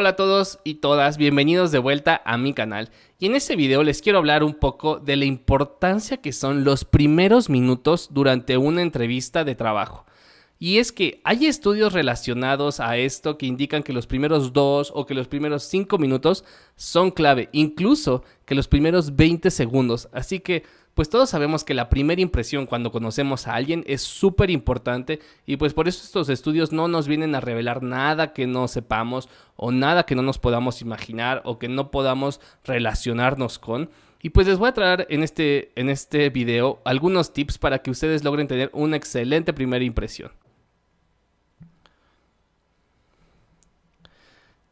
Hola a todos y todas, bienvenidos de vuelta a mi canal y en este video les quiero hablar un poco de la importancia que son los primeros minutos durante una entrevista de trabajo. Y es que hay estudios relacionados a esto que indican que los primeros dos o que los primeros cinco minutos son clave, incluso que los primeros 20 segundos. Así que, pues todos sabemos que la primera impresión cuando conocemos a alguien es súper importante y pues por eso estos estudios no nos vienen a revelar nada que no sepamos o nada que no nos podamos imaginar o que no podamos relacionarnos con. Y pues les voy a traer en este, en este video algunos tips para que ustedes logren tener una excelente primera impresión.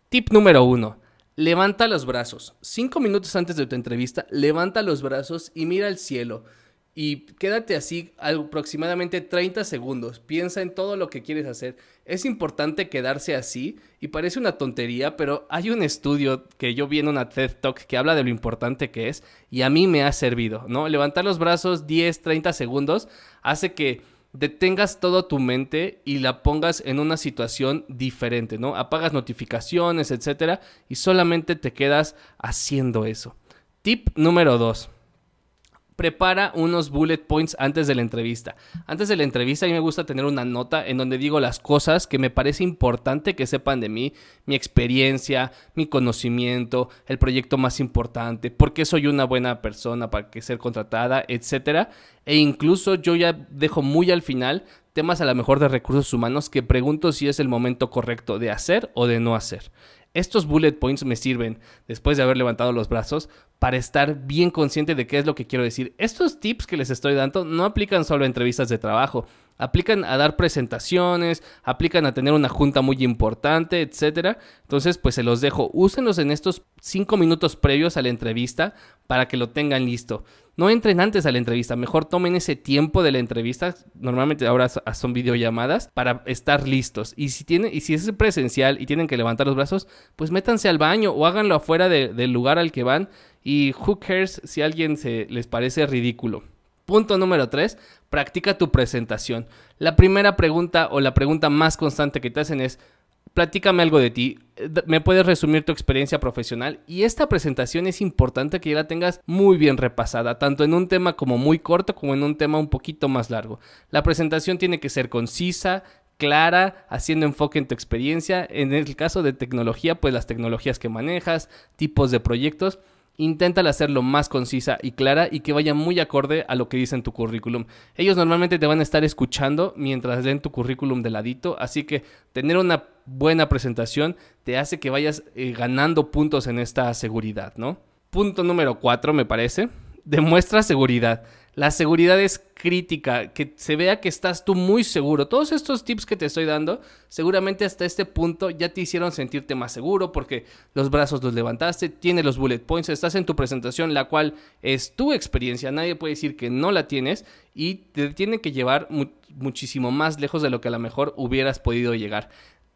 Tip número uno. Levanta los brazos. Cinco minutos antes de tu entrevista, levanta los brazos y mira al cielo. Y quédate así aproximadamente 30 segundos. Piensa en todo lo que quieres hacer. Es importante quedarse así y parece una tontería, pero hay un estudio que yo vi en una TED Talk que habla de lo importante que es y a mí me ha servido, ¿no? Levantar los brazos 10, 30 segundos hace que detengas toda tu mente y la pongas en una situación diferente, ¿no? Apagas notificaciones, etcétera, y solamente te quedas haciendo eso. Tip número dos prepara unos bullet points antes de la entrevista. Antes de la entrevista a mí me gusta tener una nota en donde digo las cosas que me parece importante que sepan de mí, mi experiencia, mi conocimiento, el proyecto más importante, por qué soy una buena persona para que ser contratada, etcétera. E incluso yo ya dejo muy al final temas a lo mejor de recursos humanos que pregunto si es el momento correcto de hacer o de no hacer. Estos bullet points me sirven, después de haber levantado los brazos, para estar bien consciente de qué es lo que quiero decir. Estos tips que les estoy dando no aplican solo a entrevistas de trabajo, aplican a dar presentaciones, aplican a tener una junta muy importante, etc. Entonces, pues se los dejo. Úsenlos en estos cinco minutos previos a la entrevista para que lo tengan listo no entren antes a la entrevista, mejor tomen ese tiempo de la entrevista, normalmente ahora ah, son videollamadas, para estar listos. Y si, tienen, y si es presencial y tienen que levantar los brazos, pues métanse al baño o háganlo afuera del lugar al que van y who cares si alguien se les parece ridículo. Punto número 3, practica tu presentación. La primera pregunta o la pregunta más constante que te hacen es, platícame algo de ti. ¿Me puedes resumir tu experiencia profesional? Y esta presentación es importante que ya la tengas muy bien repasada, tanto en un tema como muy corto como en un tema un poquito más largo. La presentación tiene que ser concisa, clara, haciendo enfoque en tu experiencia. En el caso de tecnología, pues las tecnologías que manejas, tipos de proyectos. Inténtala hacerlo más concisa y clara y que vaya muy acorde a lo que dice en tu currículum. Ellos normalmente te van a estar escuchando mientras leen tu currículum de ladito, así que tener una buena presentación te hace que vayas eh, ganando puntos en esta seguridad, ¿no? Punto número cuatro, me parece. Demuestra seguridad. La seguridad es crítica, que se vea que estás tú muy seguro. Todos estos tips que te estoy dando, seguramente hasta este punto ya te hicieron sentirte más seguro porque los brazos los levantaste, tienes los bullet points, estás en tu presentación, la cual es tu experiencia, nadie puede decir que no la tienes y te tiene que llevar muchísimo más lejos de lo que a lo mejor hubieras podido llegar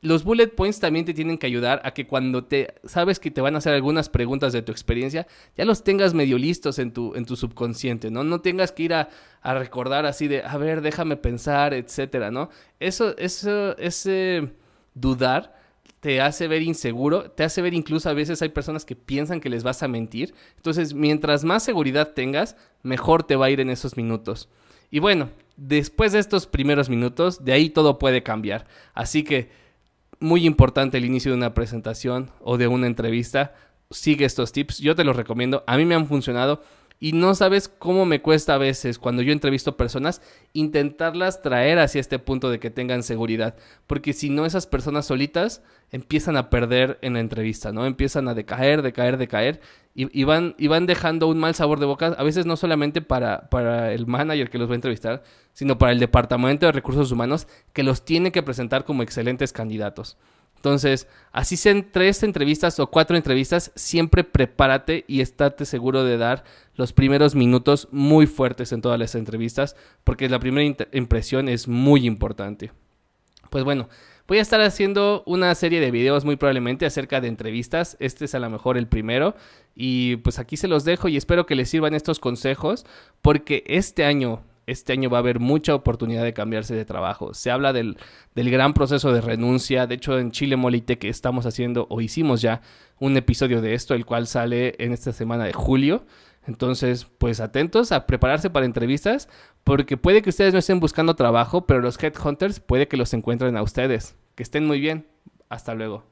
los bullet points también te tienen que ayudar a que cuando te sabes que te van a hacer algunas preguntas de tu experiencia, ya los tengas medio listos en tu, en tu subconsciente, ¿no? No tengas que ir a, recordar así de, a ver, déjame pensar, etcétera, ¿no? Eso, eso, ese dudar te hace ver inseguro, te hace ver incluso a veces hay personas que piensan que les vas a mentir. Entonces, mientras más seguridad tengas, mejor te va a ir en esos minutos. Y bueno, después de estos primeros minutos, de ahí todo puede cambiar. Así que muy importante el inicio de una presentación o de una entrevista. Sigue estos tips, yo te los recomiendo, a mí me han funcionado y no sabes cómo me cuesta a veces cuando yo entrevisto personas intentarlas traer hacia este punto de que tengan seguridad. Porque si no, esas personas solitas empiezan a perder en la entrevista, ¿no? Empiezan a decaer, decaer, decaer. Y, van, y van dejando un mal sabor de boca, a veces no solamente para, para el manager que los va a entrevistar, sino para el departamento de recursos humanos que los tiene que presentar como excelentes candidatos. Entonces, así sean tres entrevistas o cuatro entrevistas, siempre prepárate y estate seguro de dar los primeros minutos muy fuertes en todas las entrevistas, porque la primera impresión es muy importante. Pues bueno, voy a estar haciendo una serie de videos muy probablemente acerca de entrevistas. Este es a lo mejor el primero. Y pues aquí se los dejo y espero que les sirvan estos consejos, porque este año este año va a haber mucha oportunidad de cambiarse de trabajo. Se habla del, gran proceso de renuncia. De hecho, en Chile Molite que estamos haciendo o hicimos ya un episodio de esto, el cual sale en esta semana de julio. Entonces, pues atentos a prepararse para entrevistas, porque puede que ustedes no estén buscando trabajo, pero los headhunters puede que los encuentren a ustedes. Que estén muy bien. Hasta luego.